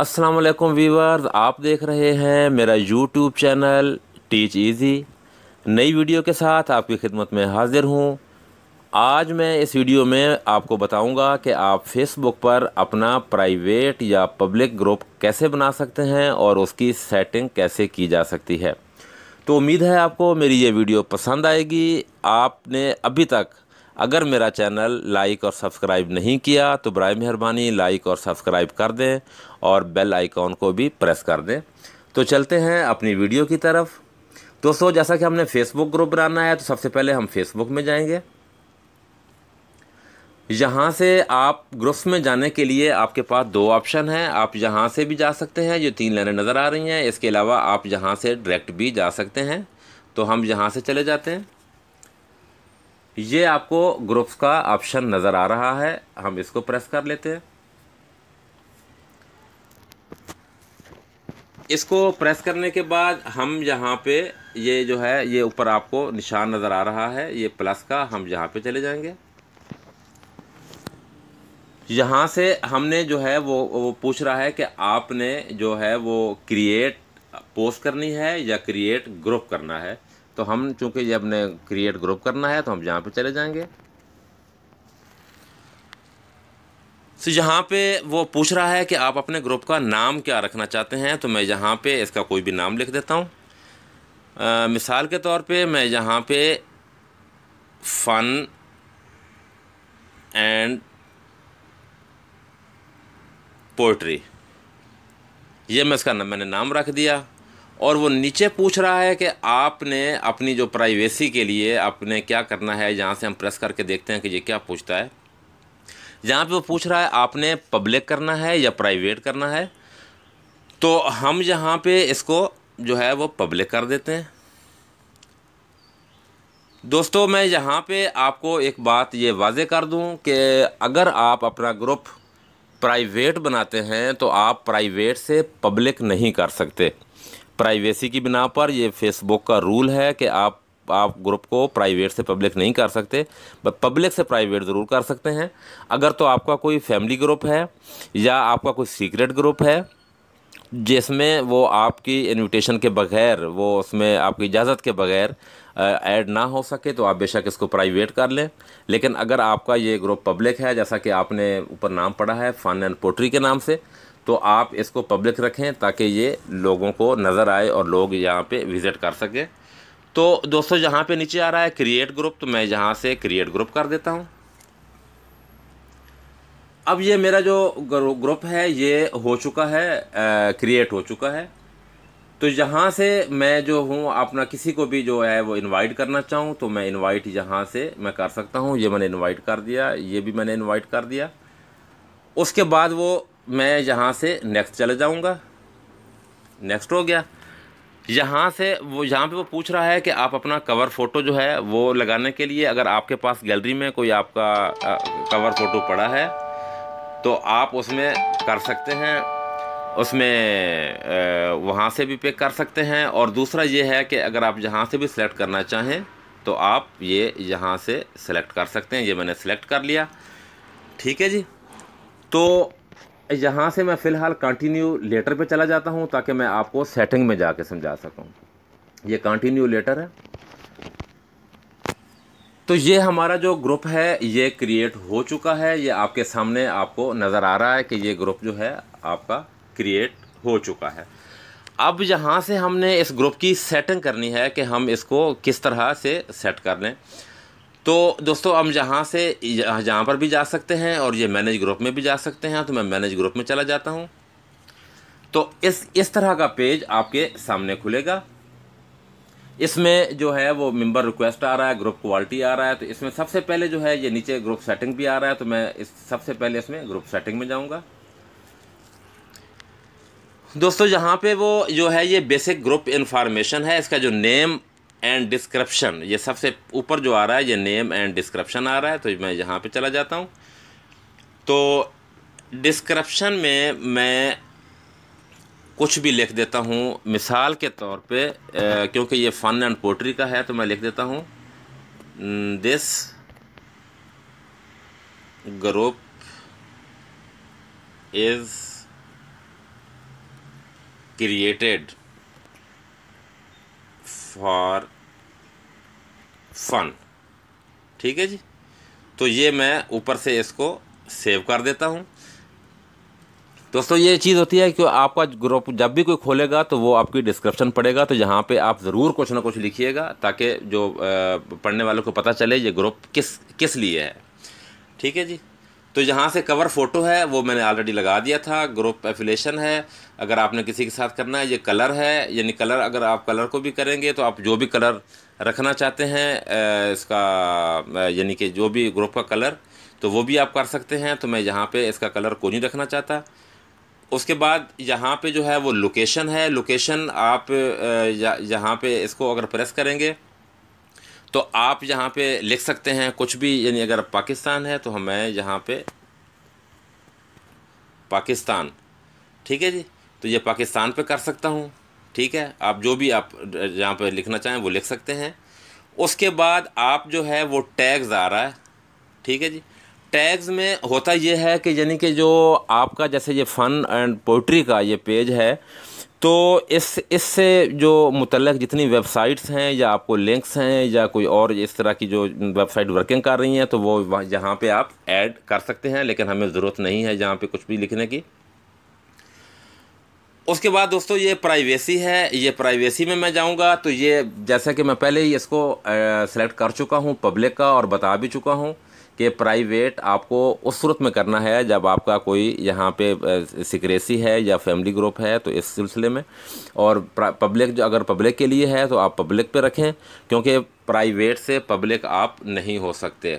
अस्सलाम वालेकुम आप देख रहे हैं मेरा यूट्यूब चैनल टीच इजी नई वीडियो के साथ आपकी खिदमत में हाजिर हूँ आज मैं इस वीडियो में आपको बताऊंगा कि आप फेसबुक पर अपना प्राइवेट या पब्लिक ग्रुप कैसे बना सकते हैं और उसकी सेटिंग कैसे की जा सकती है तो उम्मीद है आपको मेरी ये वीडियो पसंद आएगी आपने अभी तक अगर मेरा चैनल लाइक और सब्सक्राइब नहीं किया तो बर मेहरबानी लाइक और सब्सक्राइब कर दें और बेल आइकॉन को भी प्रेस कर दें तो चलते हैं अपनी वीडियो की तरफ दोस्तों जैसा कि हमने फेसबुक ग्रुप बनाना है तो सबसे पहले हम फेसबुक में जाएंगे यहाँ से आप ग्रुप्स में जाने के लिए आपके पास दो ऑप्शन हैं आप यहाँ से भी जा सकते हैं जो तीन लाइनें नज़र आ रही हैं इसके अलावा आप यहाँ से डायरेक्ट भी जा सकते हैं तो हम यहाँ से चले जाते हैं ये आपको ग्रुप्स का ऑप्शन नज़र आ रहा है हम इसको प्रेस कर लेते हैं इसको प्रेस करने के बाद हम यहाँ पे ये जो है ये ऊपर आपको निशान नज़र आ रहा है ये प्लस का हम यहाँ पे चले जाएंगे यहाँ से हमने जो है वो वो पूछ रहा है कि आपने जो है वो क्रिएट पोस्ट करनी है या क्रिएट ग्रुप करना है तो हम चूँकि जब ने क्रिएट ग्रुप करना है तो हम जहाँ पे चले जाएंगे तो यहाँ पे वो पूछ रहा है कि आप अपने ग्रुप का नाम क्या रखना चाहते हैं तो मैं यहाँ पे इसका कोई भी नाम लिख देता हूँ मिसाल के तौर पे मैं यहाँ पे फ़न एंड पोइट्री ये मैं इसका मैंने नाम रख दिया और वो नीचे पूछ रहा है कि आपने अपनी जो प्राइवेसी के लिए आपने क्या करना है जहाँ से हम प्रेस करके देखते हैं कि ये क्या पूछता है जहाँ पे वो पूछ रहा है आपने पब्लिक करना है या प्राइवेट करना है तो हम यहाँ पे इसको जो है वो पब्लिक कर देते हैं दोस्तों मैं यहाँ पे आपको एक बात ये वाजे कर दूँ कि अगर आप अपना ग्रुप प्राइवेट बनाते हैं तो आप प्राइवेट से पब्लिक नहीं कर सकते प्राइवेसी की बिना पर ये फेसबुक का रूल है कि आप आप ग्रुप को प्राइवेट से पब्लिक नहीं कर सकते बट पब्लिक से प्राइवेट ज़रूर कर सकते हैं अगर तो आपका कोई फैमिली ग्रुप है या आपका कोई सीक्रेट ग्रुप है जिसमें वो आपकी इनविटेशन के बगैर वो उसमें आपकी इजाज़त के बगैर ऐड ना हो सके तो आप बेशक इसको प्राइवेट कर लें लेकिन अगर आपका ये ग्रुप पब्लिक है जैसा कि आपने ऊपर नाम पढ़ा है फ़न एंड पोट्री के नाम से तो आप इसको पब्लिक रखें ताकि ये लोगों को नज़र आए और लोग यहाँ पे विज़िट कर सकें तो दोस्तों यहाँ पे नीचे आ रहा है क्रिएट ग्रुप तो मैं यहाँ से क्रिएट ग्रुप कर देता हूँ अब ये मेरा जो ग्रुप है ये हो चुका है क्रिएट हो चुका है तो यहाँ से मैं जो हूँ अपना किसी को भी जो है वो इनवाइट करना चाहूँ तो मैं इनवाइट यहाँ से मैं कर सकता हूँ ये मैंने इनवाइट कर दिया ये भी मैंने इनवाइट कर दिया उसके बाद वो मैं यहाँ से नेक्स्ट चले जाऊँगा नेक्स्ट हो गया यहाँ से वो यहाँ पे वो पूछ रहा है कि आप अपना कवर फ़ोटो जो है वो लगाने के लिए अगर आपके पास गैलरी में कोई आपका आ, कवर फ़ोटो पड़ा है तो आप उसमें कर सकते हैं उसमें वहाँ से भी पिक कर सकते हैं और दूसरा ये है कि अगर आप यहाँ से भी सिलेक्ट करना चाहें तो आप ये यहाँ से सेलेक्ट कर सकते हैं ये मैंने सेलेक्ट कर लिया ठीक है जी तो यहाँ से मैं फ़िलहाल कंटिन्यू लेटर पे चला जाता हूँ ताकि मैं आपको सेटिंग में जाके समझा सकूँ ये कंटिन्यू लेटर है तो ये हमारा जो ग्रुप है ये क्रिएट हो चुका है ये आपके सामने आपको नज़र आ रहा है कि ये ग्रुप जो है आपका क्रिएट हो चुका है अब यहाँ से हमने इस ग्रुप की सेटिंग करनी है कि हम इसको किस तरह से सेट कर लें तो दोस्तों हम जहाँ से जहाँ पर भी जा सकते हैं और ये मैनेज ग्रुप में भी जा सकते हैं तो मैं मैनेज ग्रुप में चला जाता हूँ तो इस इस तरह का पेज आपके सामने खुलेगा इसमें जो है वो मेंबर रिक्वेस्ट आ रहा है ग्रुप क्वालिटी आ रहा है तो इसमें सबसे पहले जो है ये नीचे ग्रुप सेटिंग भी आ रहा है तो मैं इस सबसे पहले इसमें ग्रुप सेटिंग में जाऊँगा दोस्तों यहाँ पे वो जो है ये बेसिक ग्रुप इन्फॉर्मेशन है इसका जो नेम एंड डिस्क्रिप्शन ये सबसे ऊपर जो आ रहा है ये नेम एंड डिस्क्रिप्शन आ रहा है तो मैं यहाँ पे चला जाता हूँ तो डिस्क्रिप्शन में मैं कुछ भी लिख देता हूँ मिसाल के तौर पे क्योंकि ये फ़न एंड पोट्री का है तो मैं लिख देता हूँ this group is created for fun ठीक है जी तो ये मैं ऊपर से इसको सेव कर देता हूँ दोस्तों ये चीज़ होती है कि आपका ग्रुप जब भी कोई खोलेगा तो वो आपकी डिस्क्रिप्शन पड़ेगा तो यहाँ पे आप ज़रूर कुछ ना कुछ लिखिएगा ताकि जो पढ़ने वालों को पता चले ये ग्रुप किस किस लिए है ठीक है जी तो यहाँ से कवर फ़ोटो है वो मैंने ऑलरेडी लगा दिया था ग्रुप एफिलेशन है अगर आपने किसी के साथ करना है ये कलर है यानी कलर अगर आप कलर को भी करेंगे तो आप जो भी कलर रखना चाहते हैं इसका यानी कि जो भी ग्रुप का कलर तो वो भी आप कर सकते हैं तो मैं यहाँ पे इसका कलर को नहीं रखना चाहता उसके बाद यहाँ पे जो है वो लोकेशन है लोकेशन आप यहाँ पे इसको अगर प्रेस करेंगे तो आप यहाँ पे लिख सकते हैं कुछ भी यानी अगर पाकिस्तान है तो हमें यहाँ पे पाकिस्तान ठीक है जी तो ये पाकिस्तान पे कर सकता हूँ ठीक है आप जो भी आप यहाँ पे लिखना चाहें वो लिख सकते हैं उसके बाद आप जो है वो टैग्स आ रहा है ठीक है जी टैग्स में होता ये है कि यानी कि जो आपका जैसे ये फ़न एंड पोइट्री का ये पेज है तो इस इससे जो मुतलक जितनी वेबसाइट्स हैं या आपको लिंक्स हैं या कोई और इस तरह की जो वेबसाइट वर्किंग कर रही हैं तो वो यहाँ पे आप ऐड कर सकते हैं लेकिन हमें ज़रूरत नहीं है यहाँ पे कुछ भी लिखने की उसके बाद दोस्तों ये प्राइवेसी है ये प्राइवेसी में मैं जाऊंगा तो ये जैसा कि मैं पहले ही इसको सेलेक्ट कर चुका हूँ पब्लिक का और बता भी चुका हूँ कि प्राइवेट आपको उस सूरत में करना है जब आपका कोई यहाँ पे सिक्रेसी है या फैमिली ग्रुप है तो इस सिलसिले में और पब्लिक जो अगर पब्लिक के लिए है तो आप पब्लिक पे रखें क्योंकि प्राइवेट से पब्लिक आप नहीं हो सकते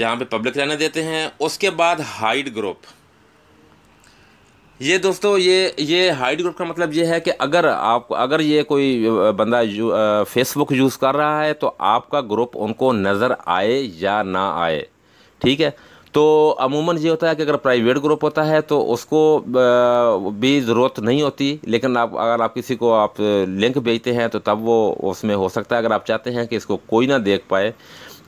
यहाँ पे पब्लिक रहने देते हैं उसके बाद हाइड ग्रुप ये दोस्तों ये ये हाइड ग्रुप का मतलब ये है कि अगर आप अगर ये कोई बंदा यू, फेसबुक यूज़ कर रहा है तो आपका ग्रुप उनको नज़र आए या ना आए ठीक है तो अमूमन ये होता है कि अगर प्राइवेट ग्रुप होता है तो उसको भी ज़रूरत नहीं होती लेकिन आप अगर आप किसी को आप लिंक भेजते हैं तो तब वो उसमें हो सकता है अगर आप चाहते हैं कि इसको कोई ना देख पाए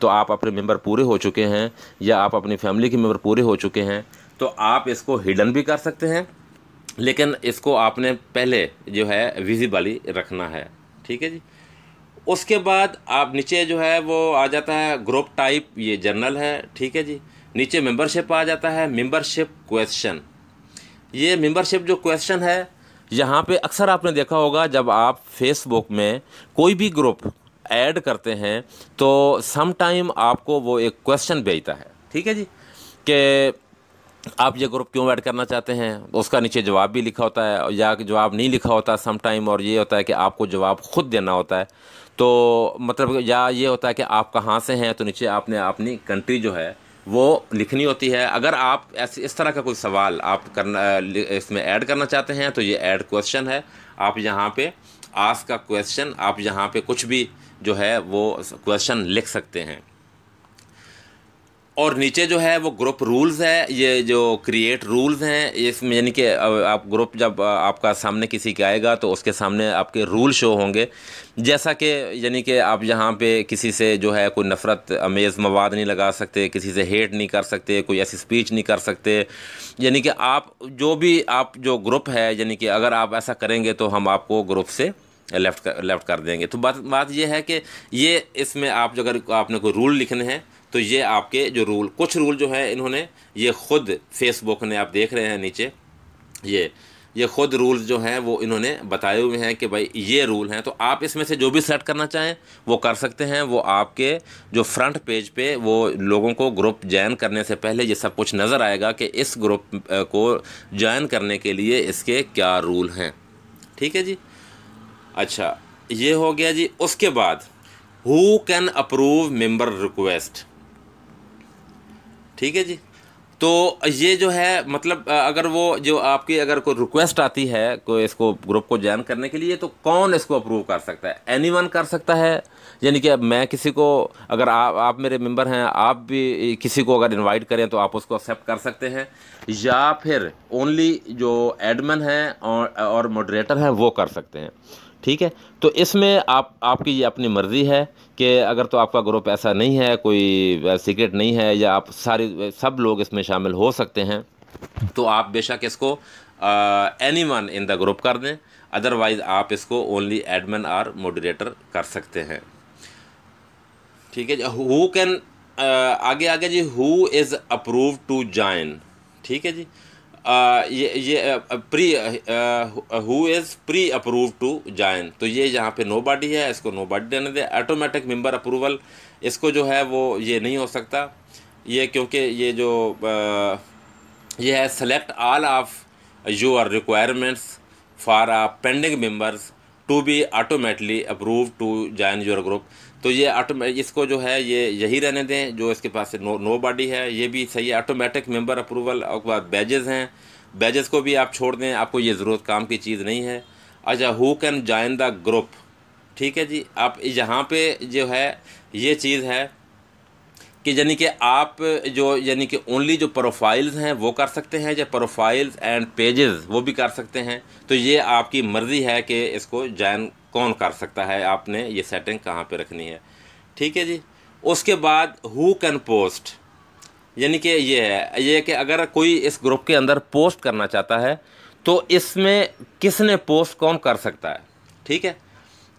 तो आप अपने मेंबर पूरे हो चुके हैं या आप अपनी फैमिली के मेंबर पूरे हो चुके हैं तो आप इसको हिडन भी कर सकते हैं लेकिन इसको आपने पहले जो है विजिबली रखना है ठीक है जी उसके बाद आप नीचे जो है वो आ जाता है ग्रुप टाइप ये जर्नल है ठीक है जी नीचे मेंबरशिप आ जाता है मेंबरशिप क्वेश्चन ये मेंबरशिप जो क्वेश्चन है यहाँ पे अक्सर आपने देखा होगा जब आप फेसबुक में कोई भी ग्रुप ऐड करते हैं तो सम टाइम आपको वो एक क्वेश्चन भेजता है ठीक है जी कि आप ये ग्रुप क्यों ऐड करना चाहते हैं उसका नीचे जवाब भी लिखा होता है या जवाब नहीं लिखा होता सम टाइम और ये होता है कि आपको जवाब खुद देना होता है तो मतलब या ये होता है कि आप कहाँ से हैं तो नीचे आपने अपनी कंट्री जो है वो लिखनी होती है अगर आप ऐसे इस तरह का कोई सवाल आप करना इसमें ऐड करना चाहते हैं तो ये ऐड क्वेश्चन है आप यहाँ पे आस का क्वेश्चन आप यहाँ पे कुछ भी जो है वो क्वेश्चन लिख सकते हैं और नीचे जो है वो ग्रुप रूल्स है ये जो क्रिएट रूल्स हैं इसमें यानी कि आप ग्रुप जब आपका सामने किसी के आएगा तो उसके सामने आपके रूल शो होंगे जैसा कि यानी कि आप यहाँ पे किसी से जो है कोई नफ़रत अमेज़ मवाद नहीं लगा सकते किसी से हेट नहीं कर सकते कोई ऐसी स्पीच नहीं कर सकते यानी कि आप जो भी आप जो ग्रुप है यानी कि अगर आप ऐसा करेंगे तो हम आपको ग्रुप से लेफ़्ट कर लेफ़्ट कर देंगे तो बात बात यह है कि ये इसमें आप जो अगर आपने कोई रूल लिखने हैं तो ये आपके जो रूल कुछ रूल जो है इन्होंने ये खुद फेसबुक ने आप देख रहे हैं नीचे ये ये खुद रूल जो हैं वो इन्होंने बताए हुए हैं कि भाई ये रूल हैं तो आप इसमें से जो भी सेट करना चाहें वो कर सकते हैं वो आपके जो फ्रंट पेज पे वो लोगों को ग्रुप ज्वाइन करने से पहले ये सब कुछ नज़र आएगा कि इस ग्रुप को ज्वाइन करने के लिए इसके क्या रूल हैं ठीक है जी अच्छा ये हो गया जी उसके बाद who can approve member request ठीक है जी तो ये जो है मतलब अगर वो जो आपकी अगर कोई रिक्वेस्ट आती है कोई इसको ग्रुप को ज्वाइन करने के लिए तो कौन इसको अप्रूव कर सकता है एनी वन कर सकता है यानी कि मैं किसी को अगर आ, आप मेरे मेंबर हैं आप भी किसी को अगर इनवाइट करें तो आप उसको एक्सेप्ट कर सकते हैं या फिर ओनली जो एडमन हैं और और मॉडरेटर हैं वो कर सकते हैं ठीक है तो इसमें आप आपकी अपनी मर्ज़ी है कि अगर तो आपका ग्रुप ऐसा नहीं है कोई सीक्रेट नहीं है या आप सारे सब लोग इसमें शामिल हो सकते हैं तो आप बेशक इसको anyone in the group कर दें अदरवाइज़ आप इसको ओनली एडमिन और मोडरेटर कर सकते हैं ठीक है हु कैन आगे आगे जी who is approve to join ठीक है जी ये ये pre who is preapprove to join तो ये यहाँ पे नो बॉडी है इसको नो बॉडी देने दे ऑटोमेटिक मेंबर अप्रूवल इसको जो है वो ये नहीं हो सकता ये क्योंकि ये जो आ, ये है select all of your requirements for uh pending members to be automatically approve to join your group तो ये ऑटो इसको जो है ये यही रहने दें जो इसके पास से नो नो बॉडी है ये भी सही है ऑटोमेटिक मेंबर अप्रूवल और बाद बैजेस हैं बैजेस को भी आप छोड़ दें आपको ये ज़रूरत काम की चीज़ नहीं है अच्छा who can join the group ठीक है जी आप यहाँ पे जो है ये चीज़ है कि यानी कि आप जो यानी कि ओनली जो प्रोफाइल्स हैं वो कर सकते हैं या प्रोफाइल्स एंड पेजेस वो भी कर सकते हैं तो ये आपकी मर्ज़ी है कि इसको जॉइन कौन कर सकता है आपने ये सेटिंग कहाँ पे रखनी है ठीक है जी उसके बाद हु कैन पोस्ट यानी कि ये है ये कि अगर कोई इस ग्रुप के अंदर पोस्ट करना चाहता है तो इसमें किसने पोस्ट कौन कर सकता है ठीक है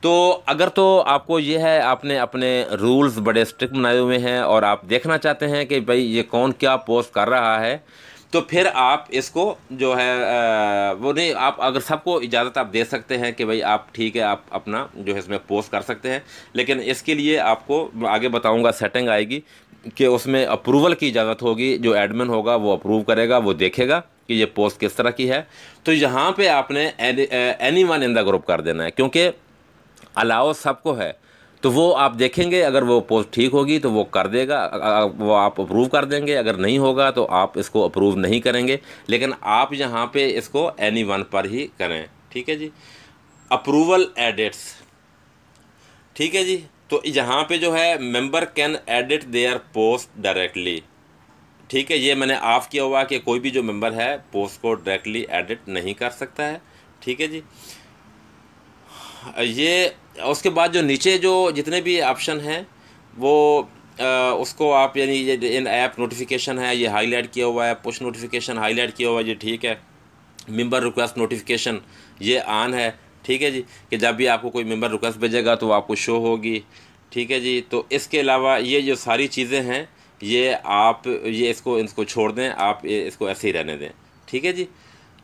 तो अगर तो आपको ये है आपने अपने रूल्स बड़े स्ट्रिक्ट बनाए हुए हैं और आप देखना चाहते हैं कि भाई ये कौन क्या पोस्ट कर रहा है तो फिर आप इसको जो है वो नहीं आप अगर सबको इजाज़त आप दे सकते हैं कि भाई आप ठीक है आप अपना जो है इसमें पोस्ट कर सकते हैं लेकिन इसके लिए आपको आगे बताऊंगा सेटिंग आएगी कि उसमें अप्रूवल की इजाज़त होगी जो एडमिन होगा वो अप्रूव करेगा वो देखेगा कि ये पोस्ट किस तरह की है तो यहाँ पर आपने anyone in the group कर देना है क्योंकि अलाव सबको है तो वो आप देखेंगे अगर वो पोस्ट ठीक होगी तो वो कर देगा वो आप अप्रूव कर देंगे अगर नहीं होगा तो आप इसको अप्रूव नहीं करेंगे लेकिन आप यहाँ पे इसको एनी वन पर ही करें ठीक है जी अप्रूवल एडिट्स ठीक है जी तो यहाँ पे जो है member can edit their post directly ठीक है ये मैंने ऑफ़ किया हुआ कि कोई भी जो मेम्बर है पोस्ट को डायरेक्टली एडिट नहीं कर सकता है ठीक है जी ये उसके बाद जो नीचे जो जितने भी ऑप्शन हैं वो आ, उसको आप यानी ये इन ऐप नोटिफिकेशन है ये हाईलाइट किया हुआ है पुश नोटिफिकेशन हाईलाइट किया हुआ है ये ठीक है मेंबर रिक्वेस्ट नोटिफिकेशन ये ऑन है ठीक है जी कि जब भी आपको कोई मेंबर रिक्वेस्ट भेजेगा तो आपको शो होगी ठीक है जी तो इसके अलावा ये जो सारी चीज़ें हैं ये आप ये इसको इसको छोड़ दें आप इसको ऐसे ही रहने दें ठीक है जी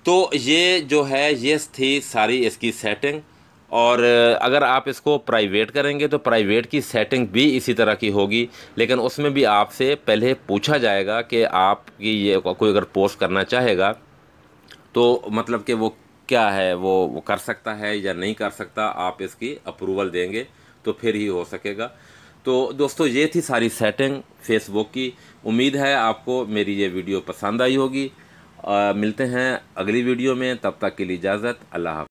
तो ये जो है ये थी सारी इसकी सेटिंग और अगर आप इसको प्राइवेट करेंगे तो प्राइवेट की सेटिंग भी इसी तरह की होगी लेकिन उसमें भी आपसे पहले पूछा जाएगा कि आपकी ये कोई अगर पोस्ट करना चाहेगा तो मतलब कि वो क्या है वो, वो कर सकता है या नहीं कर सकता आप इसकी अप्रूवल देंगे तो फिर ही हो सकेगा तो दोस्तों ये थी सारी सेटिंग फेसबुक की उम्मीद है आपको मेरी ये वीडियो पसंद आई होगी आ, मिलते हैं अगली वीडियो में तब तक के लिए इजाज़त अल्लाह